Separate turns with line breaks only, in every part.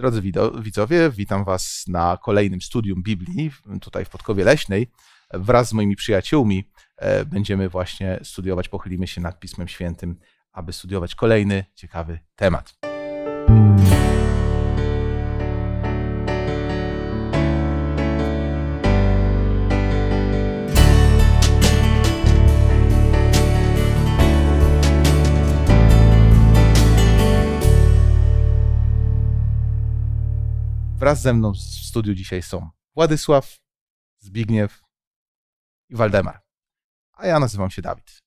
Drodzy widzowie, witam Was na kolejnym studium Biblii, tutaj w Podkowie Leśnej. Wraz z moimi przyjaciółmi e, będziemy właśnie studiować, pochylimy się nad Pismem Świętym, aby studiować kolejny ciekawy temat. Wraz ze mną w studiu dzisiaj są Władysław, Zbigniew i Waldemar. A ja nazywam się Dawid.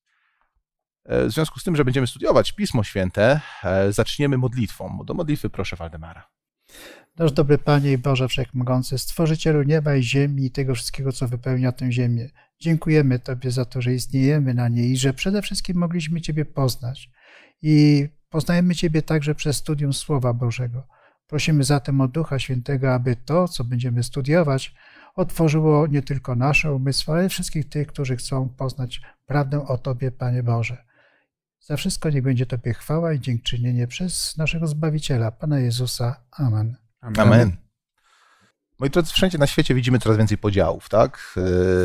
E, w związku z tym, że będziemy studiować Pismo Święte, e, zaczniemy modlitwą. Do modlitwy proszę Waldemara.
Nasz dobry Panie i Boże Wszechmogący, Stworzycielu nieba i ziemi i tego wszystkiego, co wypełnia tę ziemię. Dziękujemy Tobie za to, że istniejemy na niej i że przede wszystkim mogliśmy Ciebie poznać. I poznajemy Ciebie także przez studium Słowa Bożego. Prosimy zatem o Ducha Świętego, aby to, co będziemy studiować, otworzyło nie tylko nasze umysły, ale wszystkich tych, którzy chcą poznać prawdę o Tobie, Panie Boże. Za wszystko niech będzie Tobie chwała i dziękczynienie przez naszego Zbawiciela, Pana Jezusa. Amen. Amen. Amen.
Moi drodzy, wszędzie na świecie widzimy coraz więcej podziałów, tak?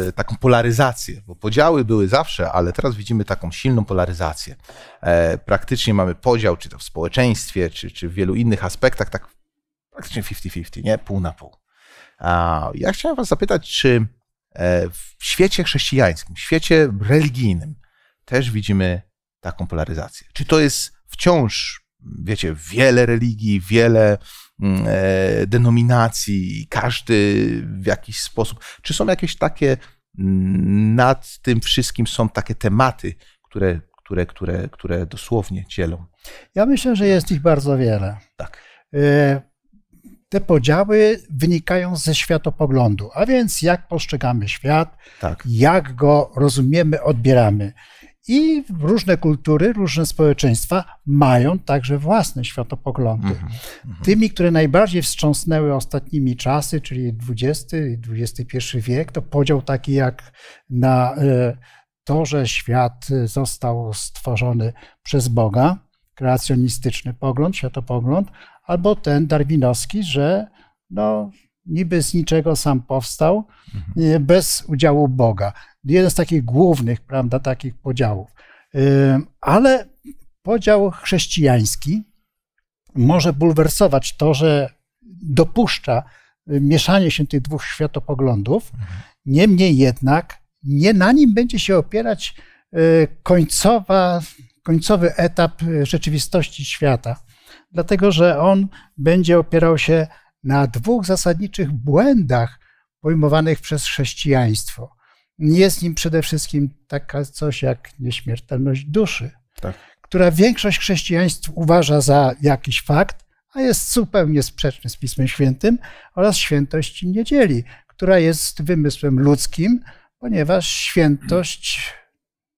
E, taką polaryzację, bo podziały były zawsze, ale teraz widzimy taką silną polaryzację. E, praktycznie mamy podział, czy to w społeczeństwie, czy, czy w wielu innych aspektach, tak praktycznie 50-50, nie? Pół na pół. A ja chciałem was zapytać, czy e, w świecie chrześcijańskim, w świecie religijnym też widzimy taką polaryzację? Czy to jest wciąż, wiecie, wiele religii, wiele mm, e, denominacji, każdy w jakiś sposób? Czy są jakieś takie, mm, nad tym wszystkim są takie tematy, które, które, które, które dosłownie dzielą?
Ja myślę, że jest ich bardzo wiele. Tak. E, te podziały wynikają ze światopoglądu, a więc jak postrzegamy świat, tak. jak go rozumiemy, odbieramy. I różne kultury, różne społeczeństwa mają także własne światopoglądy. Mm -hmm. Tymi, które najbardziej wstrząsnęły ostatnimi czasy, czyli XX i XXI wiek, to podział taki jak na e, to, że świat został stworzony przez Boga, kreacjonistyczny pogląd, światopogląd, albo ten darwinowski, że no, niby z niczego sam powstał, mhm. Y, bez udziału Boga. Jeden z takich głównych, prawda, takich podziałów. Y, ale podział chrześcijański może bulwersować to, że dopuszcza y, mieszanie się tych dwóch światopoglądów. Mhm. Niemniej jednak nie na nim będzie się opierać końcowa, końcowy etap rzeczywistości świata dlatego że on będzie opierał się na dwóch zasadniczych błędach pojmowanych przez chrześcijaństwo. Jest nim przede wszystkim taka coś jak nieśmiertelność duszy, tak. która większość chrześcijaństw uważa za jakiś fakt, a jest zupełnie sprzeczny z Pismem Świętym, oraz świętość niedzieli, która jest wymysłem ludzkim, ponieważ świętość,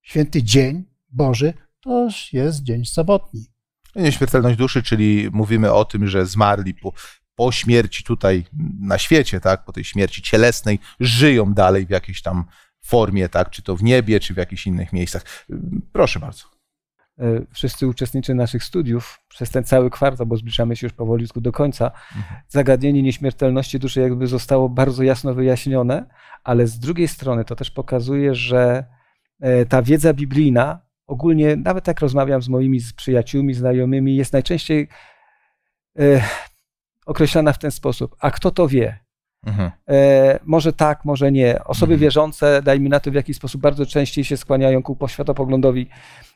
święty dzień Boży, to jest dzień sobotni.
Nieśmiertelność duszy, czyli mówimy o tym, że zmarli po, po śmierci tutaj na świecie, tak, po tej śmierci cielesnej, żyją dalej w jakiejś tam formie, tak, czy to w niebie, czy w jakichś innych miejscach.
Proszę bardzo. E, wszyscy uczestnicy naszych studiów przez ten cały kwartał, bo zbliżamy się już powoli do końca, mhm. zagadnienie nieśmiertelności duszy jakby zostało bardzo jasno wyjaśnione, ale z drugiej strony to też pokazuje, że e, ta wiedza biblijna ogólnie, nawet jak rozmawiam z moimi z przyjaciółmi, znajomymi, jest najczęściej e, określana w ten sposób. A kto to wie? E, może tak, może nie. Osoby mhm. wierzące, dajmy na to, w jakiś sposób bardzo częściej się skłaniają ku światopoglądowi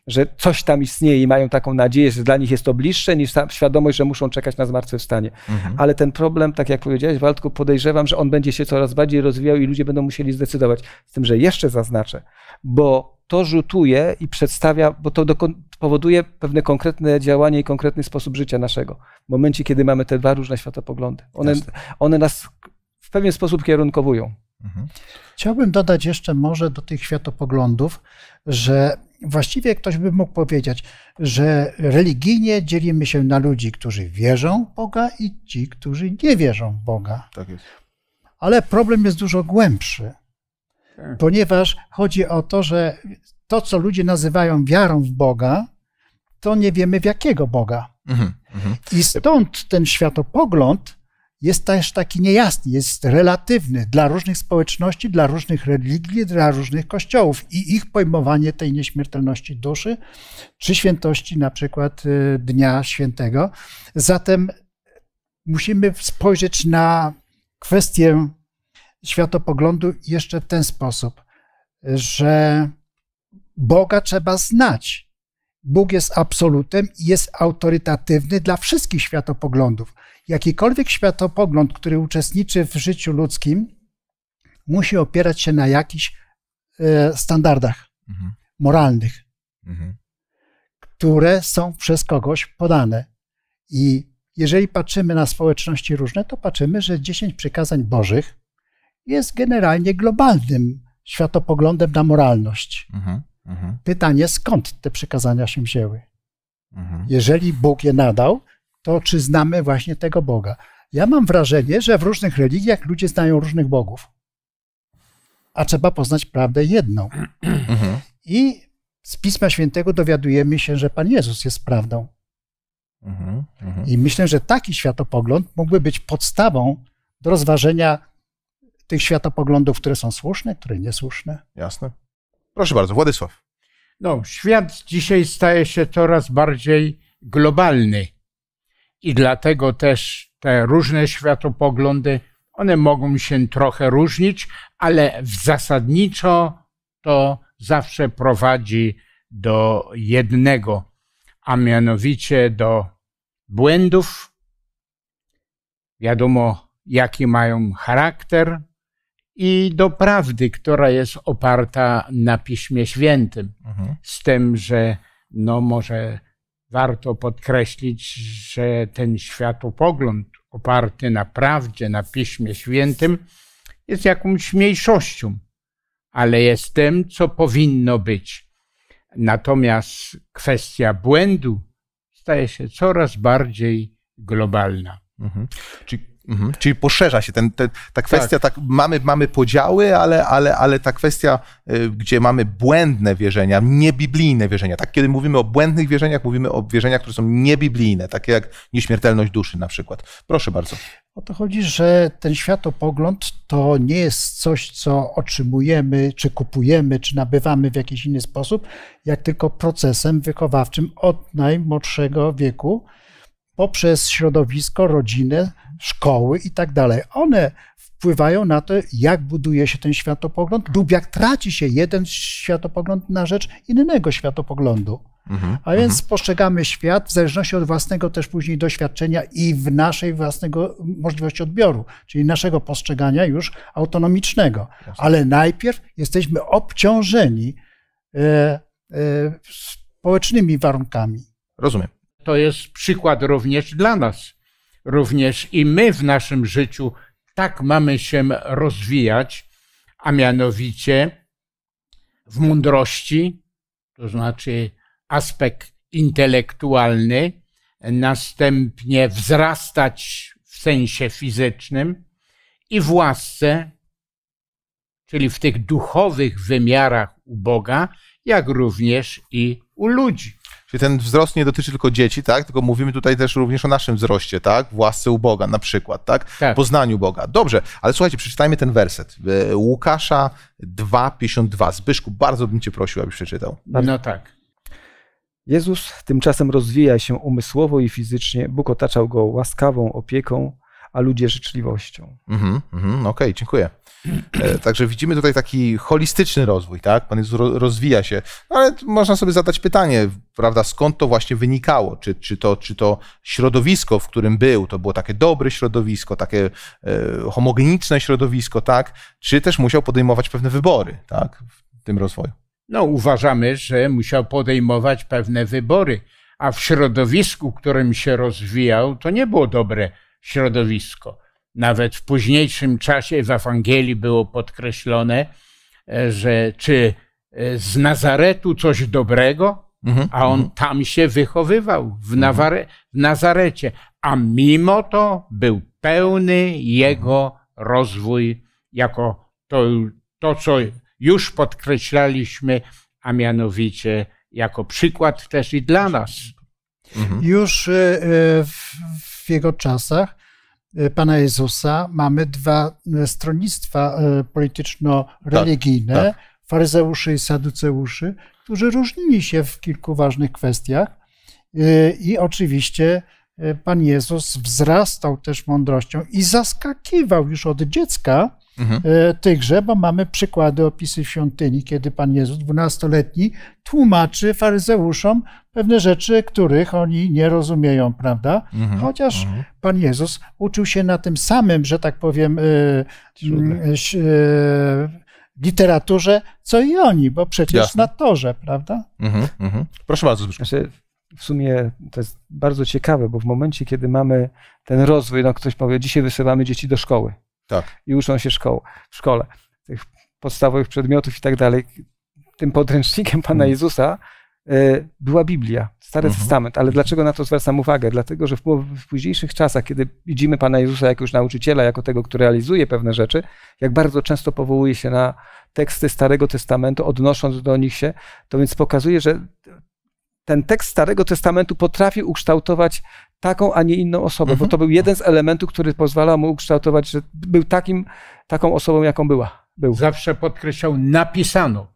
że coś tam istnieje i mają taką nadzieję, że dla nich jest to bliższe niż świadomość, że muszą czekać na zmartwychwstanie. Mhm. Ale ten problem, tak jak powiedziałeś, Waldku, podejrzewam, że on będzie się coraz bardziej rozwijał i ludzie będą musieli zdecydować. Z tym, że jeszcze zaznaczę, bo to rzutuje i przedstawia, bo to powoduje pewne konkretne działanie i konkretny sposób życia naszego. W momencie, kiedy mamy te dwa różne światopoglądy, one, one nas w pewien sposób kierunkowują. Mhm.
Chciałbym dodać jeszcze może do tych światopoglądów, że właściwie ktoś by mógł powiedzieć, że religijnie dzielimy się na ludzi, którzy wierzą w Boga i ci, którzy nie wierzą w Boga. Tak jest. Ale problem jest dużo głębszy, tak. ponieważ chodzi o to, że to, co ludzie nazywają wiarą w Boga, to nie wiemy w jakiego Boga.
Mhm, mhm.
I stąd ten światopogląd jest też taki niejasny, jest relatywny dla różnych społeczności, dla różnych religii, dla różnych kościołów i ich pojmowanie tej nieśmiertelności duszy czy świętości na przykład y, Dnia Świętego. Zatem musimy spojrzeć na kwestię światopoglądu jeszcze w ten sposób, że Boga trzeba znać, Bóg jest absolutem i jest autorytatywny dla wszystkich światopoglądów. Jakikolwiek światopogląd, który uczestniczy w życiu ludzkim, musi opierać się na jakichś e, standardach mhm. moralnych, mhm. które są przez kogoś podane. I jeżeli patrzymy na społeczności różne, to patrzymy, że 10 przykazań Bożych jest generalnie globalnym światopoglądem na moralność.
Mhm. Mhm.
Pytanie, skąd te przykazania się wzięły? Mhm. Jeżeli Bóg je nadał, to czy znamy właśnie tego Boga? Ja mam wrażenie, że w różnych religiach ludzie znają różnych bogów, a trzeba poznać prawdę jedną. Mhm. I z Pisma Świętego dowiadujemy się, że Pan Jezus jest prawdą. Mhm, mhm. I myślę, że taki światopogląd mógłby być podstawą do rozważenia tych światopoglądów, które są słuszne, które niesłuszne.
Jasne. Proszę bardzo, Władysław.
No, świat
dzisiaj staje się coraz bardziej globalny i dlatego też te różne światopoglądy, one mogą się trochę różnić, ale zasadniczo to zawsze prowadzi do jednego, a mianowicie do błędów. Wiadomo, jaki mają charakter, i do prawdy, która jest oparta na Piśmie Świętym. Mhm. Z tym, że no może warto podkreślić, że ten światopogląd oparty na prawdzie, na Piśmie Świętym jest jakąś mniejszością, ale jest tym, co powinno być. Natomiast kwestia błędu staje się coraz bardziej globalna.
Mhm. Czy Mhm. Czyli poszerza się ten, ten ta kwestia, tak. tak. mamy, mamy podziały, ale, ale, ale ta kwestia, y, gdzie mamy błędne wierzenia, niebiblijne wierzenia. Tak, kiedy mówimy o błędnych wierzeniach, mówimy o wierzeniach, które są niebiblijne, takie jak nieśmiertelność duszy na przykład. Proszę bardzo.
O to chodzi, że ten światopogląd to nie jest coś, co otrzymujemy, czy kupujemy, czy nabywamy w jakiś inny sposób, jak tylko procesem wychowawczym od najmłodszego wieku poprzez środowisko, rodzinę, szkoły i tak dalej. One wpływają na to, jak buduje się ten światopogląd lub jak traci się jeden światopogląd na rzecz innego światopoglądu. Mhm, A więc mhm. postrzegamy świat w zależności od własnego też później doświadczenia i w naszej własnego możliwości odbioru, czyli naszego postrzegania już autonomicznego. Jasne. Ale najpierw jesteśmy obciążeni e, e, społecznymi warunkami.
Rozumiem to jest przykład również dla nas. Również i my w naszym życiu tak mamy się rozwijać, a mianowicie w mądrości, to znaczy aspekt intelektualny, następnie wzrastać w sensie fizycznym i w łasce, czyli w tych duchowych wymiarach u Boga, jak również i u
ludzi. Czyli ten wzrost nie dotyczy tylko dzieci, tak? Tylko mówimy tutaj też również o naszym wzroście, tak? W łasce u Boga na przykład, tak? tak. Poznaniu Boga. Dobrze, ale słuchajcie, przeczytajmy ten werset. E, Łukasza 2,52. Zbyszku, bardzo bym cię prosił, abyś przeczytał.
No tak. Jezus tymczasem rozwija się umysłowo i fizycznie. Bóg otaczał go łaskawą opieką a ludzie życzliwością.
Mhm, mm okej, okay, dziękuję. E, także widzimy tutaj taki holistyczny rozwój, tak? Pan Jezus rozwija się, no ale można
sobie zadać pytanie,
prawda, skąd to właśnie wynikało? Czy, czy, to, czy to środowisko, w którym był, to było takie dobre środowisko, takie e, homogeniczne środowisko, tak? Czy też musiał podejmować pewne wybory, tak? W tym rozwoju.
No, uważamy, że musiał podejmować pewne wybory, a w środowisku, w którym się rozwijał, to nie było dobre środowisko. Nawet w późniejszym czasie w Ewangelii było podkreślone, e, że czy e, z Nazaretu coś dobrego, mhm, a on mhm. tam się wychowywał, w, mhm. w Nazarecie, a mimo to był pełny jego rozwój jako to, to, co już podkreślaliśmy, a mianowicie jako przykład też i dla nas.
Mhm. Już e, w, w jego czasach y, Pana Jezusa mamy dwa y, stronnictwa y, polityczno-religijne, tak, tak. faryzeuszy i saduceuszy, którzy różnili się w kilku ważnych kwestiach. I oczywiście Pan Jezus wzrastał też mądrością i zaskakiwał już od dziecka Mhm. E, tychże, bo mamy przykłady, opisy w świątyni, kiedy Pan Jezus, dwunastoletni, tłumaczy faryzeuszom pewne rzeczy, których oni nie rozumieją, prawda? Mhm. Chociaż mhm. Pan Jezus uczył się na tym samym, że tak powiem, e, e,
literaturze, co i oni, bo przecież Jasne. na torze, prawda?
Mhm, mhm.
Proszę bardzo. Znaczy, w sumie to jest bardzo ciekawe, bo w momencie, kiedy mamy ten rozwój, no ktoś powie, dzisiaj wysyłamy dzieci do szkoły tak. i uczą się szkoł, w szkole tych podstawowych przedmiotów i tak dalej. Tym podręcznikiem Pana mm. Jezusa y, była Biblia, Stary mhm. Testament. Ale dlaczego na to zwracam uwagę? Dlatego, że w, w późniejszych czasach, kiedy widzimy Pana Jezusa jako już nauczyciela, jako tego, który realizuje pewne rzeczy, jak bardzo często powołuje się na teksty Starego Testamentu, odnosząc do nich się, to więc pokazuje, że ten tekst Starego Testamentu potrafił ukształtować taką, a nie inną osobę, mhm. bo to był jeden z elementów, który pozwalał mu ukształtować, że był takim, taką osobą, jaką była. Był. Zawsze
podkreślał, napisano.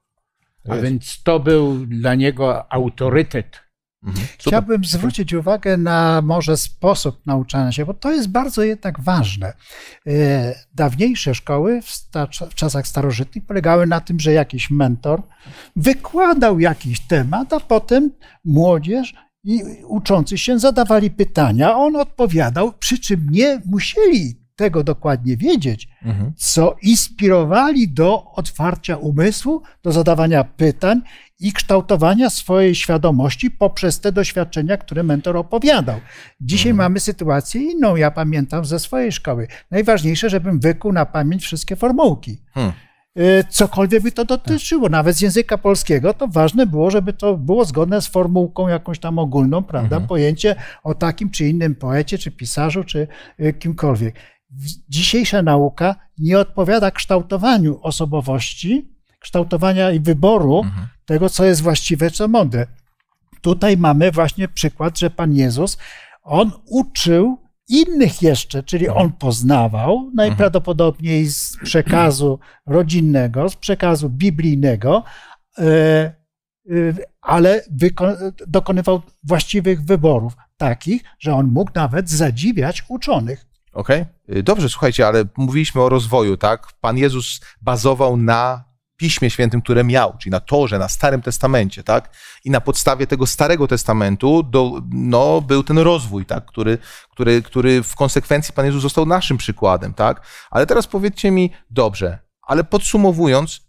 A więc to był dla niego autorytet
Mhm, Chciałbym zwrócić uwagę na może sposób nauczania się, bo to jest bardzo jednak ważne. E, dawniejsze szkoły w, czasach starożytnych polegały na tym, że jakiś mentor wykładał jakiś temat, a potem młodzież i uczący się zadawali pytania, on odpowiadał, przy czym nie musieli tego dokładnie wiedzieć, mhm. co inspirowali do otwarcia umysłu, do zadawania pytań i kształtowania swojej świadomości poprzez te doświadczenia, które mentor opowiadał. Dzisiaj mhm. mamy sytuację inną, ja pamiętam ze swojej szkoły. Najważniejsze, żebym wykuł na pamięć wszystkie formułki. Mhm cokolwiek by to dotyczyło, tak. nawet z języka polskiego, to ważne było, żeby to było zgodne z formułką jakąś tam ogólną, prawda? Mhm. Pojęcie o takim czy innym poecie, czy pisarzu, czy e, kimkolwiek dzisiejsza nauka nie odpowiada kształtowaniu osobowości, kształtowania i wyboru mhm. tego, co jest właściwe, co mądre. Tutaj mamy właśnie przykład, że Pan Jezus, On uczył innych jeszcze, czyli mhm. On poznawał mhm. najprawdopodobniej z przekazu rodzinnego, z przekazu biblijnego, e, e, ale dokonywał właściwych wyborów, takich, że On mógł nawet zadziwiać uczonych.
Okej? Okay? Dobrze, słuchajcie, ale mówiliśmy o rozwoju, tak? Pan Jezus bazował na Piśmie Świętym, które miał, czyli na Torze, na Starym Testamencie, tak? I na podstawie tego Starego Testamentu do, no, był ten rozwój, tak? Który, który, który w konsekwencji Pan Jezus został naszym przykładem, tak? Ale teraz powiedzcie mi, dobrze, ale podsumowując,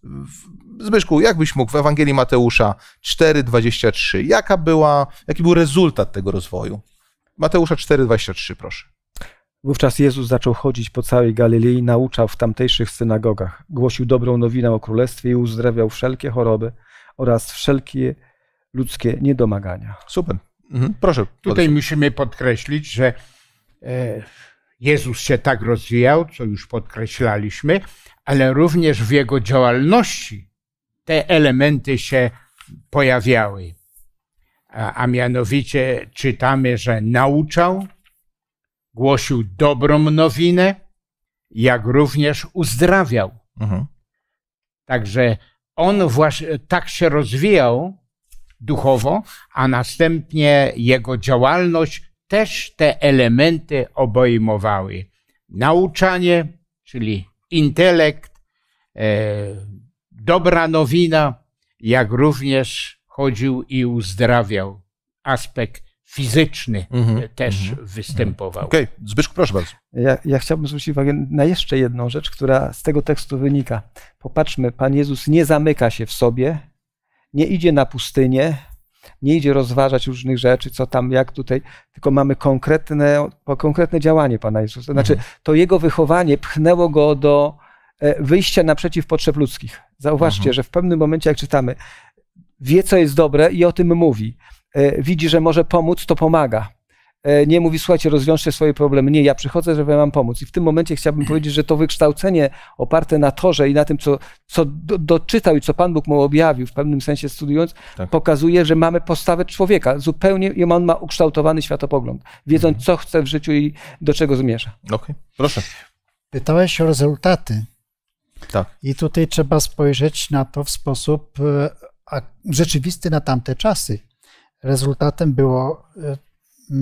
Zbyszku, jak mógł w Ewangelii Mateusza 4,23, jaka była, jaki był rezultat tego rozwoju? Mateusza 4,23, proszę.
Wówczas Jezus zaczął chodzić po całej Galilei, nauczał w tamtejszych synagogach, głosił dobrą nowinę o królestwie i uzdrawiał wszelkie choroby oraz wszelkie ludzkie niedomagania. Super. Mhm. Proszę. Tutaj
musimy podkreślić, że e, Jezus się tak rozwijał, co już podkreślaliśmy, ale również w jego działalności te elementy się pojawiały. A, a mianowicie czytamy, że nauczał, głosił dobrą nowinę, jak również uzdrawiał. Mhm. Także on właśnie tak się rozwijał duchowo, a następnie jego działalność też te elementy obejmowały. Nauczanie, czyli intelekt, e, dobra nowina, jak również chodził i uzdrawiał aspekt fizyczny mhm. też mhm. Mhm. występował. Okej, okay.
Zbyszku, proszę bardzo.
Ja, ja chciałbym zwrócić uwagę na jeszcze jedną rzecz, która z tego tekstu wynika. Popatrzmy, Pan Jezus nie zamyka się w sobie, nie idzie na pustynię, nie idzie rozważać różnych rzeczy, co tam, jak tutaj, tylko mamy konkretne, konkretne działanie Pana Jezusa. To znaczy, to Jego wychowanie pchnęło Go do e, wyjścia naprzeciw potrzeb ludzkich. Zauważcie, że w pewnym momencie, jak czytamy, wie, co jest dobre i o tym mówi. E, widzi, że może pomóc, to pomaga. E, nie mówi, słuchajcie, rozwiążcie swoje problemy. Nie, ja przychodzę, żeby wam pomóc. I w tym momencie chciałbym powiedzieć, że to wykształcenie oparte na torze i na tym, co, co doczytał i co Pan Bóg mu objawił, w pewnym sensie studiując, tak. pokazuje, że mamy postawę człowieka zupełnie i on ma ukształtowany światopogląd, wiedząc, mhm. co chce w życiu i do czego zmierza.
Okej, okay. proszę. Pytałeś o rezultaty. Tak. I tutaj trzeba spojrzeć na to w sposób e, rzeczywisty na tamte czasy. Rezultatem było e,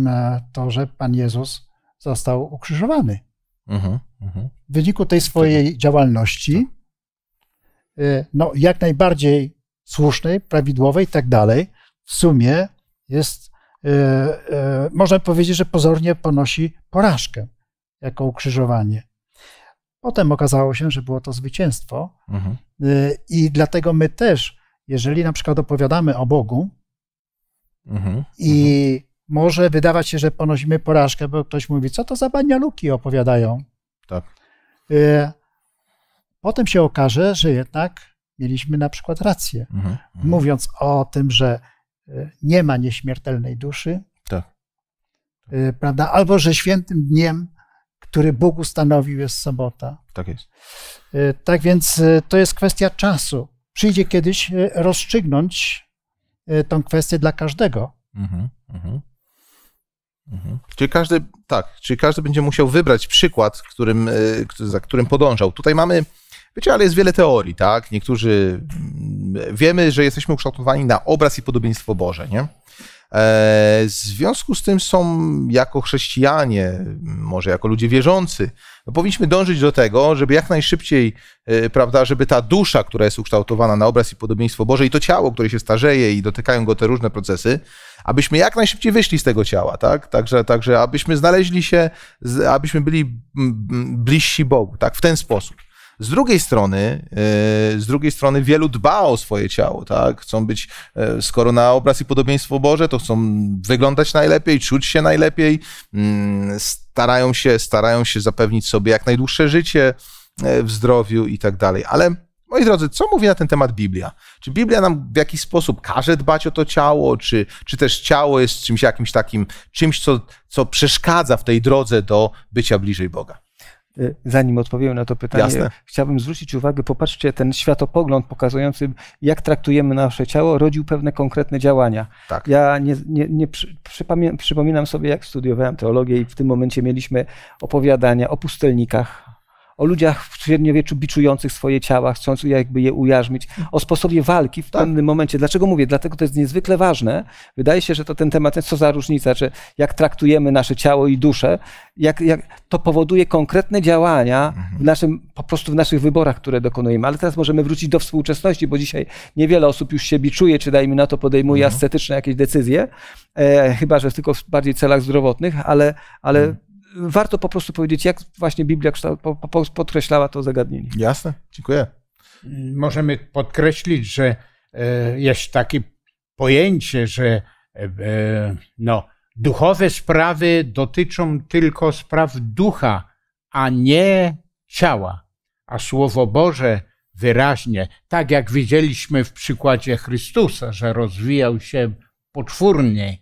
e, to, że Pan Jezus został ukrzyżowany.
Mhm, mhm.
w wyniku tej swojej działalności, tak. e, no, jak najbardziej słusznej, prawidłowej i tak dalej, w sumie jest, można powiedzieć, że pozornie ponosi porażkę jako ukrzyżowanie. Potem okazało się, że było to zwycięstwo mhm. i dlatego my też, jeżeli na przykład opowiadamy o Bogu, Mhm, I mhm. może wydawać się, że ponosimy porażkę, bo ktoś mówi, co to za banialuki opowiadają. Tak. E, potem się okaże, że jednak mieliśmy na przykład rację, mhm. mhm. mówiąc o tym, że e, nie ma nieśmiertelnej duszy, tak. E, prawda? Albo że świętym dniem, który Bóg ustanowił, jest sobota. Tak jest. Tak więc to jest kwestia czasu. Przyjdzie kiedyś rozstrzygnąć Y, tą kwestię dla każdego.
Mhm, mhm. mhm, Czyli każdy, tak, czyli każdy będzie musiał wybrać przykład, którym, y, za którym podążał. Tutaj mamy, wiecie, ale jest wiele teorii, tak? Niektórzy mm, wiemy, że jesteśmy ukształtowani na obraz i podobieństwo Boże, nie? E, w związku z tym są jako chrześcijanie, może jako ludzie wierzący, no powinniśmy dążyć do tego, żeby jak najszybciej, e, prawda, żeby ta dusza, która jest ukształtowana na obraz i podobieństwo Boże i to ciało, które się starzeje i dotykają go te różne procesy, abyśmy jak najszybciej wyszli z tego ciała, tak? Także, także abyśmy znaleźli się, abyśmy byli bliżsi Bogu, tak? W ten sposób. Z drugiej strony, e, z drugiej strony wielu dba o swoje ciało, tak? Chcą być, e, skoro na obraz i podobieństwo Boże, to chcą wyglądać najlepiej, czuć się najlepiej, mm, starają się, starają się zapewnić sobie jak najdłuższe życie e, w zdrowiu i tak dalej. Ale Moi drodzy, co mówi na ten temat Biblia? Czy Biblia nam w jakiś sposób każe dbać o to ciało, czy, czy też ciało jest czymś jakimś takim, czymś, co, co przeszkadza w tej drodze do bycia
bliżej Boga? Y, zanim odpowiem na to pytanie, Jasne. chciałbym zwrócić uwagę, popatrzcie, ten światopogląd pokazujący, jak traktujemy nasze ciało, rodził pewne konkretne działania. Tak. Ja nie, nie, nie przy, przypominam sobie, jak studiowałem teologię i w tym momencie mieliśmy opowiadania o pustelnikach, o ludziach w średniowieczu biczujących swoje ciała, chcących jakby je ujarzmić, o sposobie walki w tak. pewnym momencie. Dlaczego mówię? Dlatego to jest niezwykle ważne. Wydaje się, że to ten temat, co za różnica, czy jak traktujemy nasze ciało i duszę, jak, jak to powoduje konkretne działania w mhm. naszym, po prostu w naszych wyborach, które dokonujemy. Ale teraz możemy wrócić do współczesności, bo dzisiaj niewiele osób już się biczuje, czy dajmy na to podejmuje mhm. ascetyczne jakieś decyzje, e, chyba że tylko w bardziej celach zdrowotnych, ale, ale mhm warto po prostu powiedzieć, jak właśnie Biblia podkreślała to zagadnienie. Jasne, dziękuję.
Możemy podkreślić, że e, jest takie pojęcie, że e, e, no, duchowe sprawy dotyczą tylko spraw ducha, a nie ciała. A Słowo Boże wyraźnie, tak jak widzieliśmy w przykładzie Chrystusa, że rozwijał się poczwórnie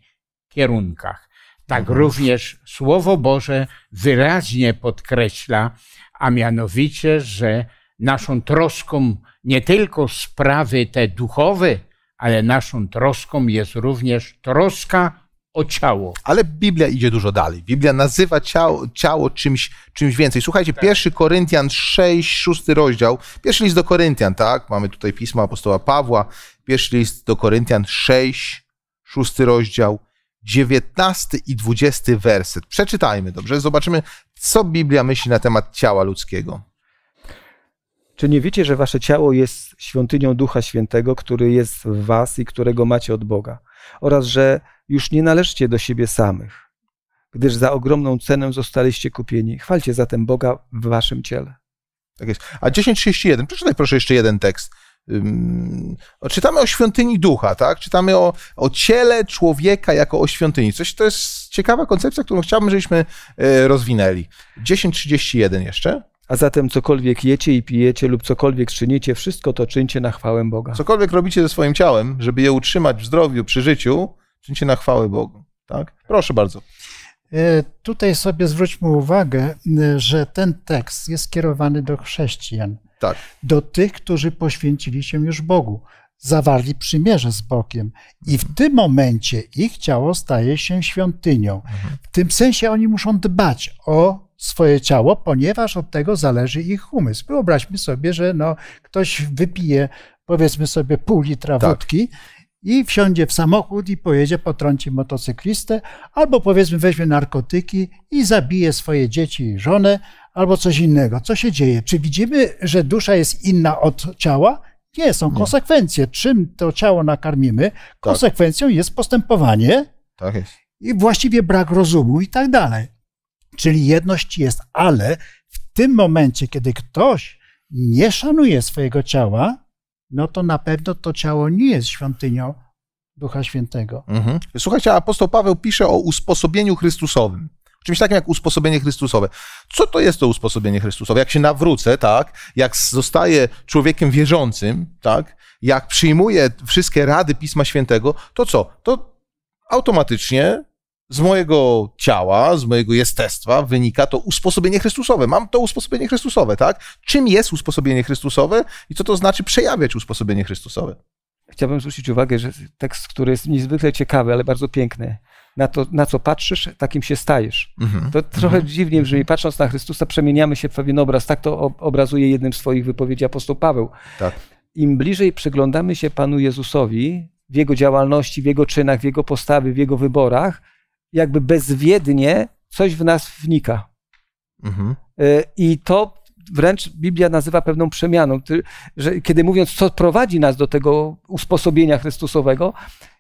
kierunkach tak również Słowo Boże wyraźnie podkreśla, a mianowicie, że naszą troską nie tylko sprawy te duchowe, ale naszą troską jest również
troska o ciało. Ale Biblia idzie dużo dalej. Biblia nazywa ciało, ciało czymś, czymś więcej. Słuchajcie, tak. 1 Koryntian 6, 6 rozdział, pierwszy list do Koryntian, tak? Mamy tutaj pismo apostoła Pawła, pierwszy list do Koryntian 6, 6 rozdział. 19 i 20 werset. Przeczytajmy dobrze, zobaczymy, co
Biblia myśli na temat ciała ludzkiego. Czy nie wiecie, że wasze ciało jest świątynią Ducha Świętego, który jest w was i którego macie od Boga? Oraz, że już nie należycie do siebie samych, gdyż za ogromną cenę zostaliście kupieni. Chwalcie zatem Boga w waszym ciele. Tak jest. A 10.31, przeczytaj proszę jeszcze jeden
tekst. Czytamy o świątyni ducha, tak? Czytamy o, o ciele człowieka jako o świątyni. Coś to jest ciekawa koncepcja, którą chciałbym, żebyśmy e, rozwinęli.
10.31 jeszcze. A zatem cokolwiek jecie i pijecie lub cokolwiek czynicie, wszystko to czyńcie na chwałę Boga.
Cokolwiek robicie ze swoim ciałem, żeby je utrzymać w zdrowiu, przy życiu, czyńcie na chwałę Bogu. Tak? Proszę bardzo.
E, tutaj sobie zwróćmy uwagę, e, że ten tekst jest skierowany do chrześcijan tak. do tych, którzy poświęcili się już Bogu. Zawarli przymierze z Bogiem, i w tym momencie ich ciało staje się świątynią. Mhm. W tym sensie oni muszą dbać o swoje ciało, ponieważ od tego zależy ich umysł. Wyobraźmy sobie, że no, ktoś wypije powiedzmy sobie pół litra tak. wódki i wsiądzie w samochód i pojedzie, potrąci motocyklistę, albo powiedzmy weźmie narkotyki i zabije swoje dzieci i żonę, albo coś innego. Co się dzieje? Czy widzimy, że dusza jest inna od ciała? Nie, są Nie. konsekwencje. Czym to ciało nakarmimy? Tak. Konsekwencją tak. jest postępowanie tak jest. i właściwie brak rozumu i tak dalej. Czyli jedność jest, ale w tym momencie, kiedy ktoś nie szanuje swojego ciała, no to na pewno to ciało nie jest świątynią Ducha Świętego.
Mhm. Słuchajcie, apostoł Paweł pisze o usposobieniu Chrystusowym. Czymś takim jak usposobienie Chrystusowe. Co to jest to usposobienie Chrystusowe? Jak się nawrócę, tak? Jak zostaję człowiekiem wierzącym, tak? Jak przyjmuję wszystkie rady Pisma Świętego, to co? To automatycznie z mojego ciała, z mojego jestestwa wynika to usposobienie Chrystusowe. Mam to usposobienie Chrystusowe, tak? Czym jest usposobienie Chrystusowe i co to znaczy
przejawiać usposobienie Chrystusowe? Chciałbym zwrócić uwagę, że tekst, który jest niezwykle ciekawy, ale bardzo piękny. Na to, na co patrzysz, takim się stajesz. Mhm. To mhm. trochę mhm. dziwnie brzmi. Patrząc na Chrystusa, przemieniamy się w pewien obraz. Tak to obrazuje jednym z swoich wypowiedzi apostoł Paweł. Tak. Im bliżej przyglądamy się Panu Jezusowi, w Jego działalności, w Jego czynach, w Jego postawy, w Jego wyborach, jakby bezwiednie coś w nas wnika. Mhm. E, I to wręcz Biblia nazywa pewną przemianą, że kiedy mówiąc, co prowadzi nas do tego usposobienia Chrystusowego,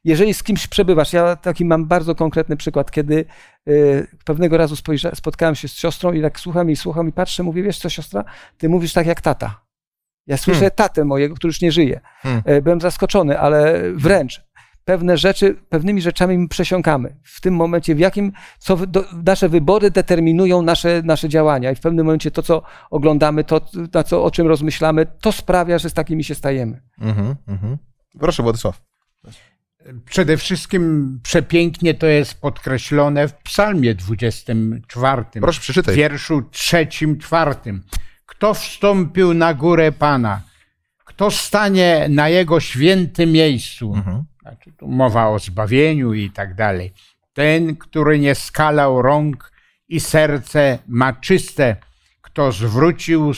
jeżeli z kimś przebywasz, ja taki mam bardzo konkretny przykład, kiedy e, pewnego razu spotkałem się z siostrą i tak słucham i słucham i patrzę, mówię, wiesz co siostra, ty mówisz tak jak tata. Ja słyszę hmm. tatę mojego, który już nie żyje. Hmm. E, byłem zaskoczony, ale wręcz pewne rzeczy, pewnymi rzeczami przesiąkamy. W tym momencie, w jakim, co do, nasze wybory determinują nasze, nasze działania i w pewnym momencie to, co oglądamy, to, na co, o czym rozmyślamy, to sprawia, że z takimi się stajemy.
Mm-hmm, mm-hmm. Proszę, Władysław.
Przede wszystkim
przepięknie to jest podkreślone w psalmie 24. Proszę, przeczytaj. W wierszu trzecim, czwartym. Kto wstąpił na górę Pana? Kto stanie na Jego świętym miejscu? Mm-hmm znaczy, tu mowa o zbawieniu i tak dalej. Ten, który nie skalał rąk i serce ma czyste, kto zwrócił,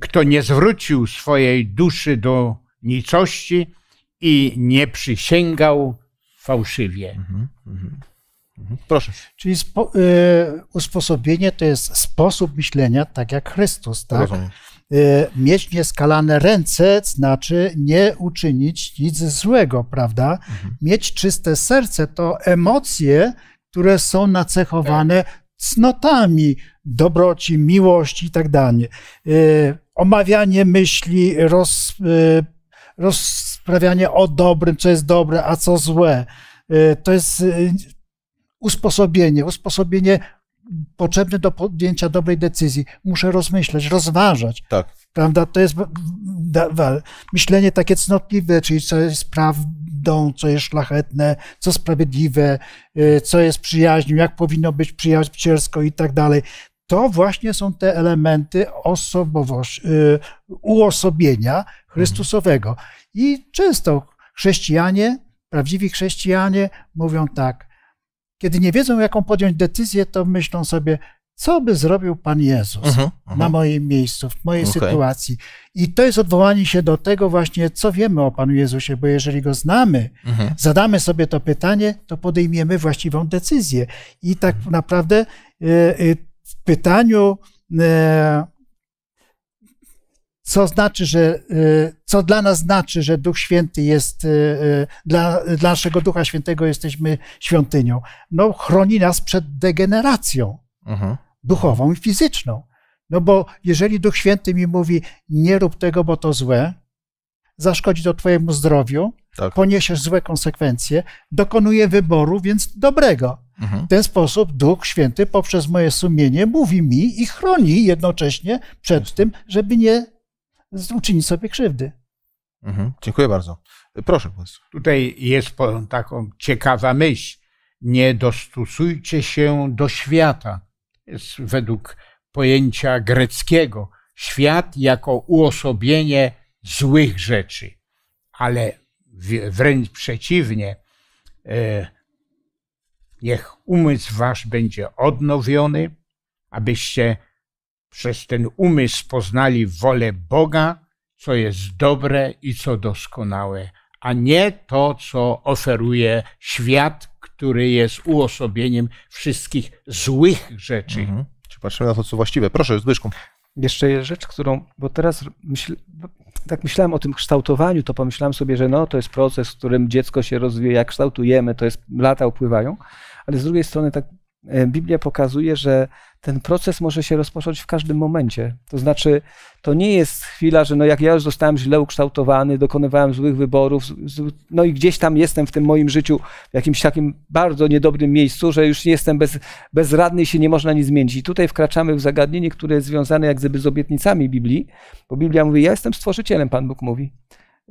kto nie zwrócił swojej duszy do nicości i nie przysięgał fałszywie.
Mhm, mhm,
mhm. Proszę. Czyli spo, y, usposobienie to jest sposób myślenia, tak jak Chrystus, tak? Rozumiem. Y, mieć nieskalane ręce, znaczy nie uczynić nic złego, prawda? Mhm. Mieć czyste serce to emocje, które są nacechowane tak. cnotami dobroci, miłości i tak dalej. Y, omawianie myśli, roz, y, rozprawianie o dobrym, co jest dobre, a co złe. To jest usposobienie, usposobienie potrzebny do podjęcia dobrej decyzji. Muszę rozmyślać, rozważać. Tak. Prawda? To jest myślenie takie cnotliwe, czyli co jest prawdą, co jest szlachetne, co sprawiedliwe, y, co jest przyjaźnią, jak powinno być przyjacielsko i tak dalej. To właśnie są te elementy osobowości, y, uosobienia Chrystusowego. I często chrześcijanie, prawdziwi chrześcijanie mówią tak, kiedy nie wiedzą, jaką podjąć decyzję, to myślą sobie, co by zrobił Pan Jezus uh -huh, uh -huh. na moim miejscu, w mojej okay. sytuacji. I to jest odwołanie się do tego właśnie, co wiemy o Panu Jezusie, bo jeżeli Go znamy, uh mhm. -huh. zadamy sobie to pytanie, to podejmiemy właściwą decyzję. I tak mhm. naprawdę y, y, w pytaniu y, co znaczy, że, y, co dla nas znaczy, że Duch Święty jest, y, y, dla, dla naszego Ducha Świętego jesteśmy świątynią? No, chroni nas przed degeneracją mhm. duchową i fizyczną. No bo jeżeli Duch Święty mi mówi, nie rób tego, bo to złe, zaszkodzi to Twojemu zdrowiu, tak. poniesiesz złe konsekwencje, dokonuje wyboru, więc dobrego. Mhm. W ten sposób Duch Święty poprzez moje sumienie mówi mi i chroni jednocześnie przed tym, żeby nie uczynić sobie krzywdy.
Mhm. Dziękuję bardzo.
Proszę. Tutaj jest taką ciekawa myśl. Nie dostosujcie się do świata. Jest według pojęcia greckiego. Świat jako uosobienie złych rzeczy, ale wręcz przeciwnie. E, niech umysł wasz będzie odnowiony, abyście przez ten umysł poznali wolę Boga, co jest dobre i co doskonałe, a nie to, co oferuje świat, który jest uosobieniem wszystkich złych rzeczy. Mhm.
Czy patrzymy na to, co
właściwe? Proszę, Zbyszku. Jeszcze jest rzecz, którą, bo teraz myśl, tak myślałem o tym kształtowaniu, to pomyślałem sobie, że no, to jest proces, w którym dziecko się rozwija, kształtujemy, to jest, lata upływają, ale z drugiej strony tak E, Biblia pokazuje, że ten proces może się rozpocząć w każdym momencie. To znaczy, to nie jest chwila, że no jak ja już zostałem źle ukształtowany, dokonywałem złych wyborów, no i gdzieś tam jestem w tym moim życiu w jakimś takim bardzo niedobrym miejscu, że już jestem bez, bezradny i się nie można nic zmienić. I tutaj wkraczamy w zagadnienie, które jest związane jak gdyby z obietnicami Biblii, bo Biblia mówi, ja jestem stworzycielem, Pan Bóg mówi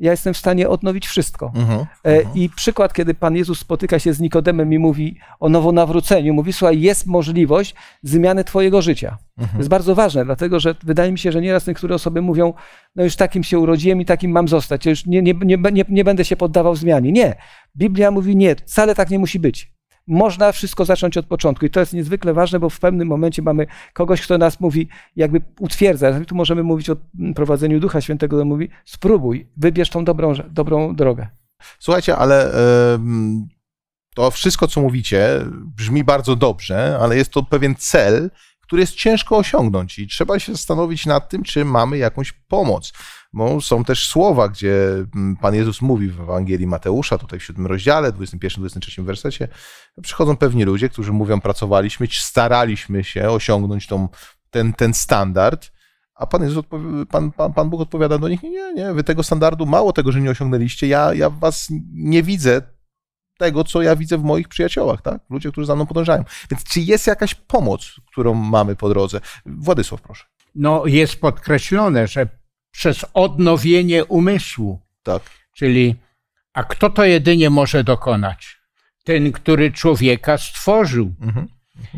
ja jestem w stanie odnowić wszystko. Uh -huh, uh -huh. I przykład, kiedy Pan Jezus spotyka się z Nikodemem i mówi o nowonawróceniu, mówi, słuchaj, jest możliwość zmiany twojego życia. Uh mhm. -huh. To jest bardzo ważne, dlatego że wydaje mi się, że nieraz niektóre osoby mówią, no już takim się urodziłem i takim mam zostać, ja już nie, nie, nie, nie, nie będę się poddawał zmianie. Nie, Biblia mówi nie, wcale tak nie musi być można wszystko zacząć od początku. I to jest niezwykle ważne, bo w pewnym momencie mamy kogoś, kto nas mówi, jakby utwierdza. Tu możemy mówić o prowadzeniu Ducha Świętego, to mówi, spróbuj, wybierz tą dobrą, dobrą drogę.
Słuchajcie, ale to wszystko, co mówicie, brzmi bardzo dobrze, ale jest to pewien cel, który jest ciężko osiągnąć i trzeba się zastanowić nad tym, czy mamy jakąś pomoc. Bo są też słowa, gdzie mm, Pan Jezus mówi w Ewangelii Mateusza, tutaj w 7 rozdziale, 21-23 wersecie, przychodzą pewni ludzie, którzy mówią, pracowaliśmy, staraliśmy się osiągnąć tą, ten, ten standard, a Pan, Jezus odpowie, pan, pan, pan Bóg odpowiada do nich, nie, nie, wy tego standardu, mało tego, że nie osiągnęliście, ja, ja was nie widzę, tego, co ja widzę w moich przyjaciołach, tak? Ludzie, którzy za mną podążają. Więc czy jest jakaś pomoc, którą mamy po drodze? Władysław, proszę. No, jest podkreślone, że przez
odnowienie umysłu. Tak. Czyli, a kto to jedynie może dokonać? Ten, który człowieka stworzył. Mhm.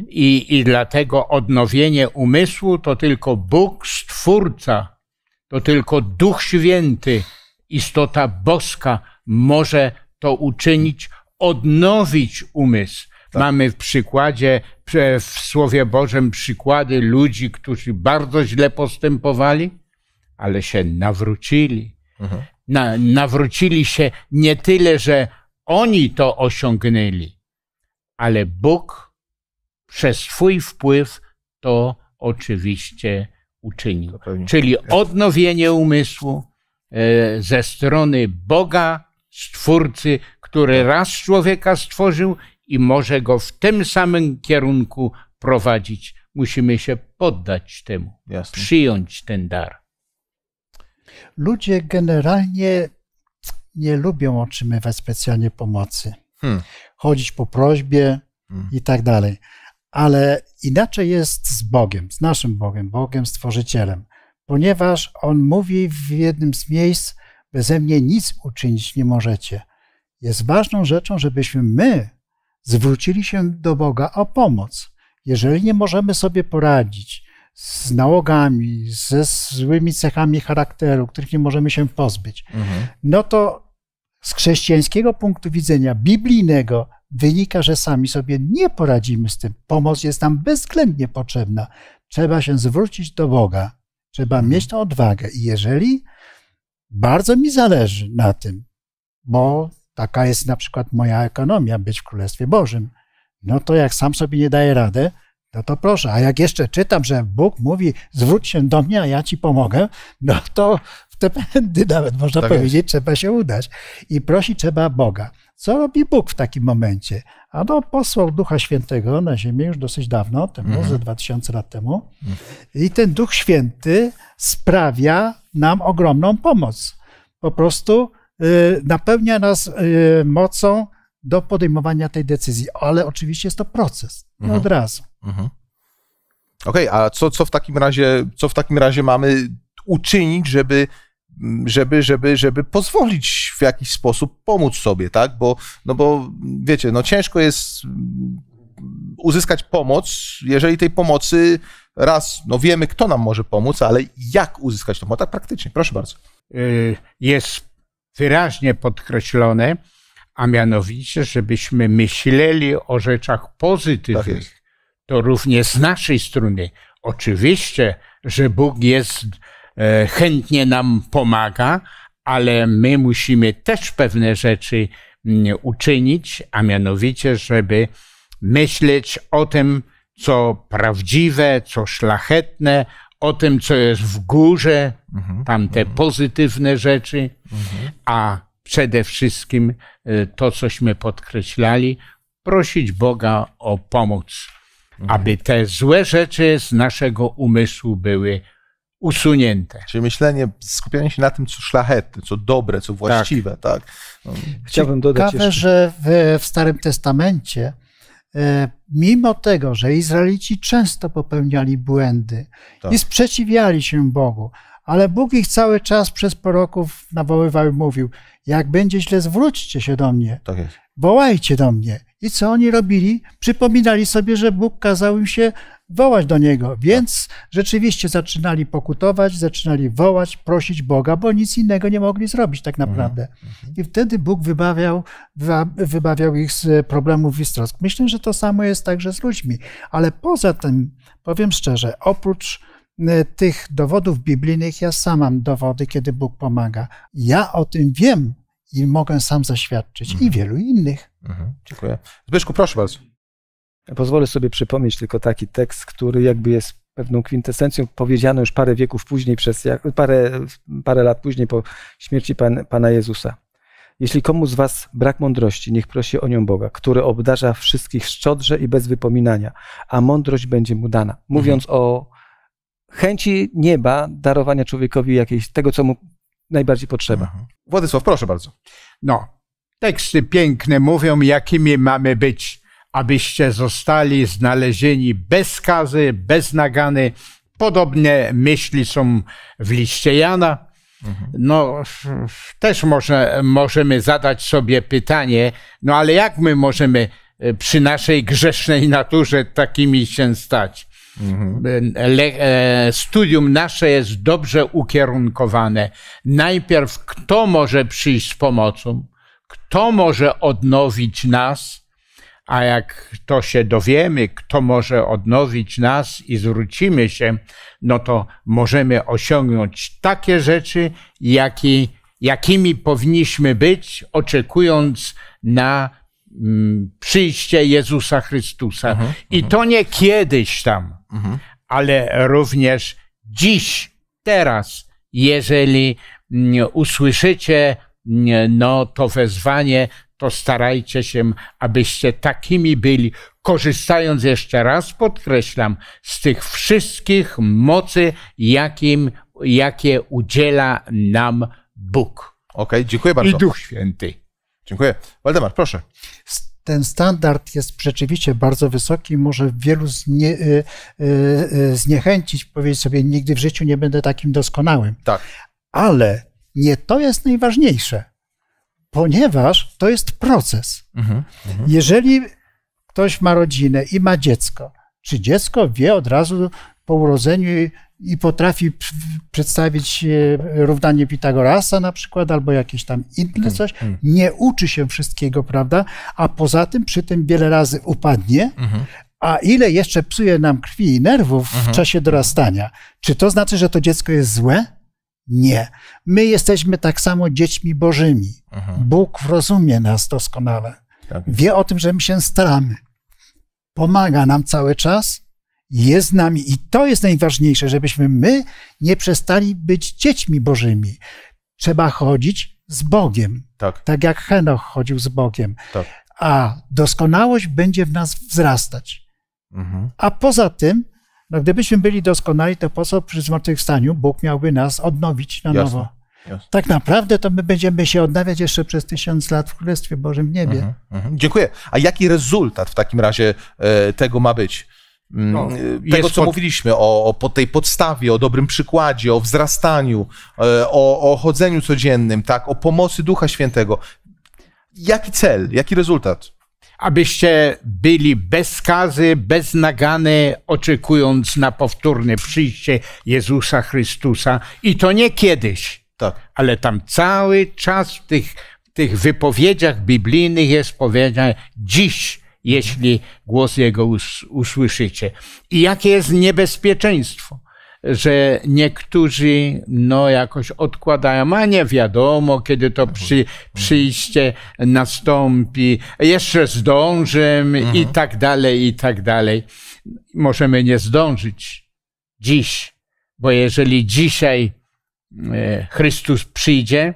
I, I dlatego odnowienie umysłu to tylko Bóg, Stwórca, to tylko Duch Święty, istota boska może to uczynić odnowić umysł. Tak. Mamy w przykładzie, w Słowie Bożym przykłady ludzi, którzy bardzo źle postępowali, ale się nawrócili. Mhm. Na, nawrócili się nie tyle, że oni to osiągnęli, ale Bóg przez swój wpływ to oczywiście uczynił. Czyli odnowienie umysłu e, ze strony Boga, Stwórcy, który raz człowieka stworzył i może go w tym samym kierunku prowadzić. Musimy się poddać temu, Jasne. przyjąć ten dar.
Ludzie generalnie nie lubią otrzymywać specjalnie pomocy, hmm. chodzić po prośbie hmm. i tak dalej. Ale inaczej jest z Bogiem, z naszym Bogiem, Bogiem Stworzycielem, ponieważ On mówi w jednym z miejsc: Beze mnie nic uczynić nie możecie. Jest ważną rzeczą, żebyśmy my zwrócili się do Boga o pomoc. Jeżeli nie możemy sobie poradzić z nałogami, ze złymi cechami charakteru, których nie możemy się pozbyć, mhm. no to z chrześcijańskiego punktu widzenia biblijnego wynika, że sami sobie nie poradzimy z tym. Pomoc jest nam bezwzględnie potrzebna. Trzeba się zwrócić do Boga, trzeba mhm. mieć tę odwagę. I jeżeli bardzo mi zależy na tym, bo Taka jest na przykład moja ekonomia, być w Królestwie Bożym. No to jak sam sobie nie daję rady, no to proszę. A jak jeszcze czytam, że Bóg mówi, zwróć się do mnie, a ja ci pomogę, no to w te pędy nawet można tak powiedzieć, jest. trzeba się udać. I prosi trzeba Boga. Co robi Bóg w takim momencie? A no, posłał Ducha Świętego na ziemię już dosyć dawno mhm. temu, mhm. ze 2000 lat temu. I ten Duch Święty sprawia nam ogromną pomoc. Po prostu Y, napełnia nas y, mocą do podejmowania tej decyzji, ale oczywiście jest to proces, nie mhm. od razu. Mhm.
Okej, okay, a co, co, w takim razie, co w takim razie mamy uczynić, żeby żeby, żeby, żeby pozwolić w jakiś sposób pomóc sobie, tak? Bo, no bo wiecie, no ciężko jest uzyskać pomoc, jeżeli tej pomocy raz, no wiemy, kto nam może pomóc, ale jak uzyskać tą pomoc, tak praktycznie, proszę bardzo. Y,
jest wyraźnie podkreślone, a mianowicie, żebyśmy myśleli o rzeczach pozytywnych. Tak to również z naszej strony. Oczywiście, że Bóg jest, e, chętnie nam pomaga, ale my musimy też pewne rzeczy mm, uczynić, a mianowicie, żeby myśleć o tym, co prawdziwe, co szlachetne, o tym, co jest w górze, mhm. tam te mhm. pozytywne rzeczy, mhm. a przede wszystkim y, to, cośmy podkreślali, prosić Boga o pomoc, aby te złe rzeczy z naszego
umysłu były usunięte. Czyli myślenie, skupianie się na tym, co szlachetne, co dobre, co tak. właściwe, tak? tak? No, Chciałbym dodać Ciekawe, jeszcze...
że w, w Starym Testamencie E, mimo tego, że Izraelici często popełniali błędy tak. i sprzeciwiali się Bogu, ale Bóg ich cały czas przez proroków nawoływał i mówił: Jak będzie źle, zwróćcie się do mnie. Tak jest wołajcie do mnie. I co oni robili? Przypominali sobie, że Bóg kazał im się wołać do Niego, więc rzeczywiście zaczynali pokutować, zaczynali wołać, prosić Boga, bo nic innego nie mogli zrobić tak mhm, naprawdę. Mhm. I wtedy Bóg wybawiał, wybawiał ich z problemów i strosk. Myślę, że to samo jest także z ludźmi, ale poza tym, powiem szczerze, oprócz e, tych dowodów biblijnych, ja sam mam dowody, kiedy Bóg pomaga. Ja o tym wiem, i mogę sam zaświadczyć mhm. i wielu innych.
Mhm. Dziękuję. Zbyszku, proszę bardzo. pozwolę sobie przypomnieć tylko taki tekst, który jakby jest pewną kwintesencją powiedziano już parę wieków później, przez parę, parę lat później po śmierci Pan, Pana Jezusa. Jeśli komu z was brak mądrości, niech prosi o nią Boga, który obdarza wszystkich szczodrze i bez wypominania, a mądrość będzie mu dana. Mówiąc mhm. o chęci nieba, darowania człowiekowi jakiejś, tego, co mu najbardziej potrzeba. Aha. Mhm. Władysław, proszę bardzo. No, teksty piękne mówią, jakimi mamy być,
abyście zostali znalezieni bez skazy, bez nagany. Podobne myśli są w liście Jana. Mhm. No, też może, możemy zadać sobie pytanie, no ale jak my możemy e, przy naszej grzesznej naturze takimi się stać? Mhm. E, e, studium nasze jest dobrze ukierunkowane. Najpierw, kto może przyjść z pomocą, kto może odnowić nas, a jak to się dowiemy, kto może odnowić nas i zwrócimy się, no to możemy osiągnąć takie rzeczy, jaki, jakimi powinniśmy być, oczekując na mm, przyjście Jezusa Chrystusa. Mhm, I mhm. to nie kiedyś tam mhm. ale również dziś, teraz, jeżeli mm, usłyszycie mm, no, to wezwanie, to starajcie się, abyście takimi byli, korzystając jeszcze raz, podkreślam, z tych wszystkich mocy, jakim, jakie udziela nam Bóg. Okej, okay, dziękuję bardzo. I Duch
Święty.
Dziękuję. Waldemar, proszę
ten standard jest rzeczywiście bardzo wysoki, może wielu znie, y, y, y, zniechęcić, powiedzieć sobie, nigdy w życiu nie będę takim doskonałym. Tak. Ale nie to jest najważniejsze, ponieważ to jest proces. Mhm, mhm. Jeżeli ktoś ma rodzinę i ma dziecko, czy dziecko wie od razu po urodzeniu i potrafi przedstawić e, równanie Pitagorasa na przykład, albo jakieś tam inne mhm, coś. Mhm. Nie uczy się wszystkiego, prawda? A poza tym przy tym wiele razy upadnie, mhm. a ile jeszcze psuje nam krwi i nerwów w czasie dorastania. Czy to znaczy, że to dziecko jest złe? Nie. My jesteśmy tak samo dziećmi bożymi. Bóg rozumie nas doskonale. Tak Wie o tym, że my się staramy. Pomaga nam cały czas, jest z nami i to jest najważniejsze, żebyśmy my nie przestali być dziećmi Bożymi. Trzeba chodzić z Bogiem, tak, tak jak Henoch chodził z Bogiem, tak. a doskonałość będzie w nas wzrastać. Mhm. A poza tym, no gdybyśmy byli doskonali, to po co przy zmartwychwstaniu Bóg miałby nas odnowić na Jasne. nowo? Jasne. Tak naprawdę to my będziemy się odnawiać jeszcze przez tysiąc lat w Królestwie Bożym w niebie. Mhm.
Mhm. Dziękuję. A jaki rezultat w takim razie e, tego ma być? Mm, no, y, tego, pod... co mówiliśmy o, o tej podstawie, o dobrym przykładzie, o wzrastaniu, e, o, o chodzeniu codziennym, tak, o pomocy Ducha Świętego. Jaki cel, jaki rezultat? Abyście
byli bez skazy, bez nagany, oczekując na powtórne przyjście Jezusa Chrystusa. I to nie kiedyś, tak. ale tam cały czas w tych, tych wypowiedziach biblijnych jest powiedziane dziś jeśli głos Jego usłyszycie. I jakie jest niebezpieczeństwo, że niektórzy no jakoś odkładają, a nie wiadomo, kiedy to przy, przyjście nastąpi, jeszcze zdążę mhm. i tak dalej, i tak dalej. Możemy nie zdążyć dziś, bo jeżeli dzisiaj e, Chrystus przyjdzie,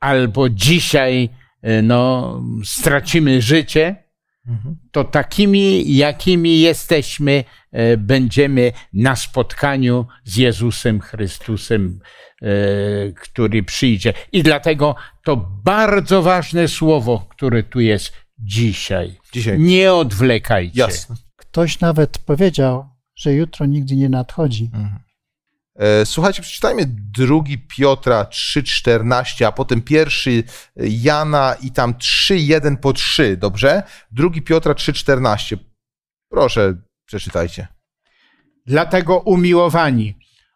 albo dzisiaj e, no, stracimy życie, Mhm. to takimi, jakimi jesteśmy, e, będziemy na spotkaniu z Jezusem Chrystusem, e, który przyjdzie. I dlatego to bardzo ważne słowo, które tu jest dzisiaj. dzisiaj. Nie
odwlekajcie.
Jasne. Ktoś nawet powiedział, że jutro nigdy nie nadchodzi. Mhm.
E, słuchajcie, przeczytajmy drugi Piotra 3,14, a potem pierwszy Jana i tam 3,1 po 3, dobrze? Drugi Piotra 3,14. Proszę, przeczytajcie. Dlatego umiłowani,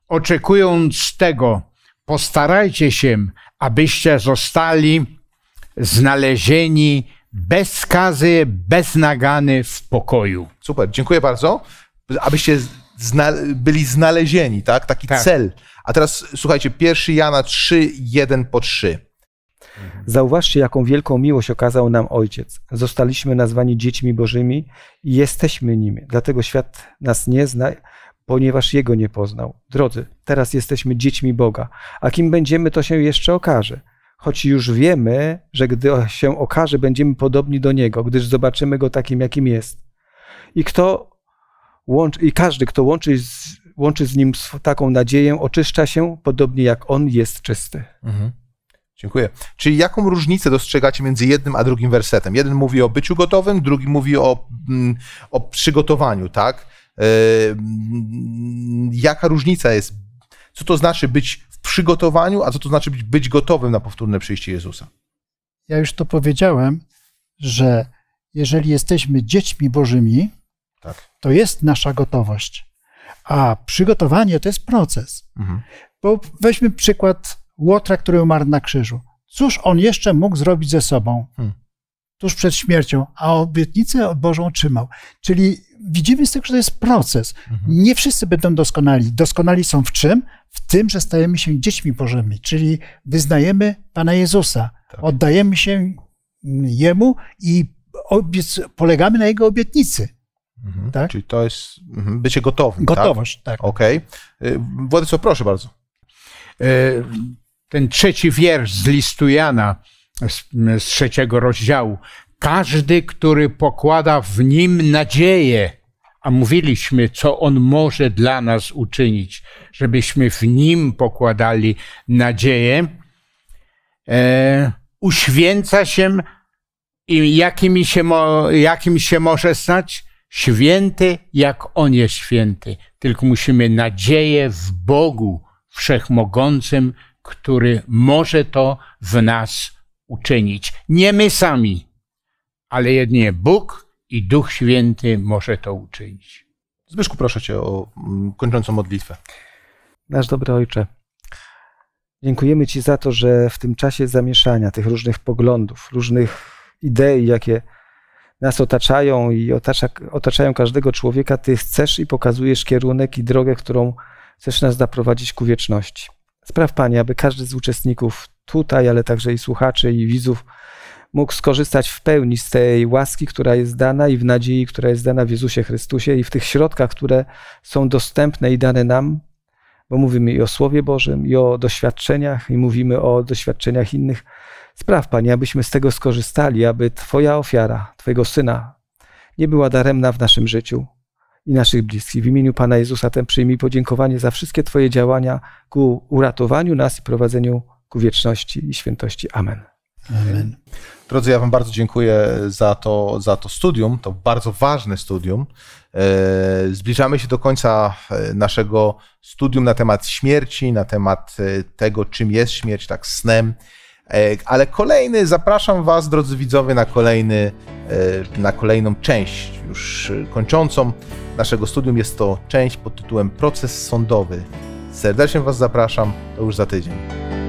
oczekując tego, postarajcie się, abyście zostali znalezieni bez skazy, bez
nagany w pokoju. Super, dziękuję bardzo. Abyście zna, byli
znalezieni, tak? Taki tak. cel. A teraz słuchajcie, pierwszy Jana 3, 1 po 3. Zauważcie, jaką wielką miłość okazał nam Ojciec. Zostaliśmy nazwani dziećmi Bożymi i jesteśmy nimi. Dlatego świat nas nie zna, ponieważ Jego nie poznał. Drodzy, teraz jesteśmy dziećmi Boga, a kim będziemy, to się jeszcze okaże. Choć już wiemy, że gdy się okaże, będziemy podobni do Niego, gdyż zobaczymy Go takim, jakim jest. I kto łączy, i każdy, kto łączy z, łączy z nim taką nadzieję, oczyszcza się, podobnie jak on jest czysty. Mhm. Dziękuję.
Czyli jaką różnicę dostrzegacie między jednym a drugim wersetem? Jeden mówi o byciu gotowym, drugi mówi o, mm, o przygotowaniu, tak? Yy, jaka różnica jest? Co to znaczy być w przygotowaniu, a co to znaczy być, być gotowym na powtórne przyjście Jezusa?
Ja już to powiedziałem, że jeżeli jesteśmy dziećmi Bożymi, to jest nasza gotowość. A przygotowanie to jest proces. Mhm. Bo weźmy przykład Łotra, który umarł na krzyżu. Cóż on jeszcze mógł zrobić ze sobą? Hmm. Tuż przed śmiercią, a obietnicę Bożą trzymał. Czyli widzimy z tego, że to jest proces. Mhm. Nie wszyscy będą doskonali. Doskonali są w czym? W tym, że stajemy się dziećmi Bożymi, czyli wyznajemy Pana Jezusa, tak. oddajemy się Jemu i polegamy na Jego obietnicy.
Mhm. Tak? Czyli to jest mhm, bycie gotowym. Tak? Gotowość, tak. tak. Okay. Władysław, proszę bardzo. Y, ten trzeci wiersz z listu
Jana, z, z trzeciego rozdziału. Każdy, który pokłada w nim nadzieję, a mówiliśmy, co on może dla nas uczynić, żebyśmy w nim pokładali nadzieję, e, uświęca się i jakim się, mo, jakim się może stać? święty, jak On jest święty. Tylko musimy nadzieję w Bogu Wszechmogącym, który może to w nas uczynić. Nie my sami, ale jedynie Bóg i Duch Święty może to uczynić. Zbyszku, proszę Cię o mm, kończącą modlitwę.
Nasz dobry Ojcze, dziękujemy Ci za to, że w tym czasie zamieszania tych różnych poglądów, różnych idei, jakie nas otaczają i otacza, otaczają każdego człowieka, Ty chcesz i pokazujesz kierunek i drogę, którą chcesz nas zaprowadzić ku wieczności. Spraw Panie, aby każdy z uczestników tutaj, ale także i słuchaczy i widzów mógł skorzystać w pełni z tej łaski, która jest dana i w nadziei, która jest dana w Jezusie Chrystusie i w tych środkach, które są dostępne i dane nam, bo mówimy i o Słowie Bożym, i o doświadczeniach, i mówimy o doświadczeniach innych Spraw, Panie, abyśmy z tego skorzystali, aby Twoja ofiara, Twojego Syna, nie była daremna w naszym życiu i naszych bliskich. W imieniu Pana Jezusa ten przyjmij podziękowanie za wszystkie Twoje działania ku uratowaniu nas i prowadzeniu ku wieczności i świętości. Amen.
Amen. Drodzy, ja Wam bardzo dziękuję za to, za to studium, to bardzo ważne studium. E, zbliżamy się do końca e, naszego studium na temat śmierci, na temat e, tego, czym jest śmierć, tak snem. E, ale kolejny, zapraszam Was, drodzy widzowie, na, kolejny, e, na kolejną część, już kończącą naszego studium. Jest to część pod tytułem Proces sądowy. Serdecznie Was zapraszam, to już za tydzień.